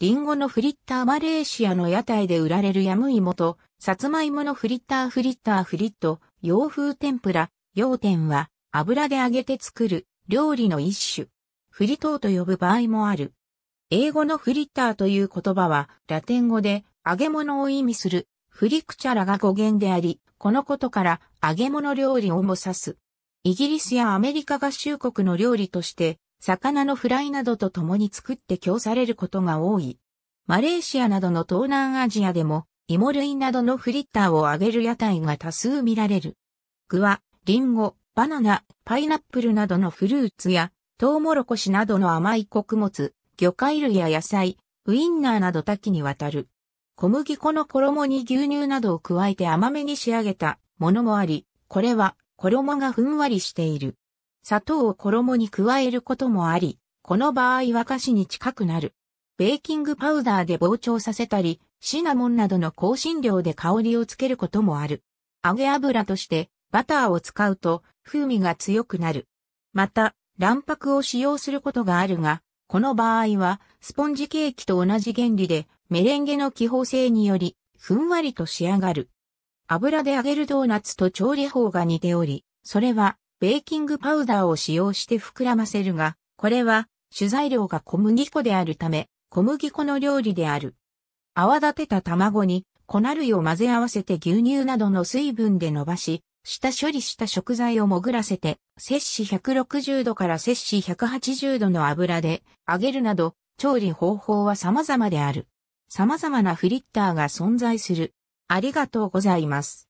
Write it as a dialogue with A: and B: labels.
A: リンゴのフリッターマレーシアの屋台で売られるヤムイモと、サツマイモのフリッターフリッターフリット、洋風天ぷら、洋天は油で揚げて作る料理の一種。フリトーと呼ぶ場合もある。英語のフリッターという言葉は、ラテン語で揚げ物を意味するフリクチャラが語源であり、このことから揚げ物料理をも指す。イギリスやアメリカ合衆国の料理として魚のフライなどと共に作って供されることが多い。マレーシアなどの東南アジアでも、芋類などのフリッターを揚げる屋台が多数見られる。具は、リンゴ、バナナ、パイナップルなどのフルーツや、トウモロコシなどの甘い穀物、魚介類や野菜、ウインナーなど多岐にわたる。小麦粉の衣に牛乳などを加えて甘めに仕上げたものもあり、これは衣がふんわりしている。砂糖を衣に加えることもあり、この場合は菓子に近くなる。ベーキングパウダーで膨張させたり、シナモンなどの香辛料で香りをつけることもある。揚げ油としてバターを使うと風味が強くなる。また、卵白を使用することがあるが、この場合はスポンジケーキと同じ原理でメレンゲの気泡性によりふんわりと仕上がる。油で揚げるドーナツと調理法が似ており、それはベーキングパウダーを使用して膨らませるが、これは主材料が小麦粉であるため、小麦粉の料理である。泡立てた卵に粉類を混ぜ合わせて牛乳などの水分で伸ばし、下処理した食材を潜らせて、摂氏160度から摂氏180度の油で揚げるなど、調理方法は様々である。様々なフリッターが存在する。ありがとうございます。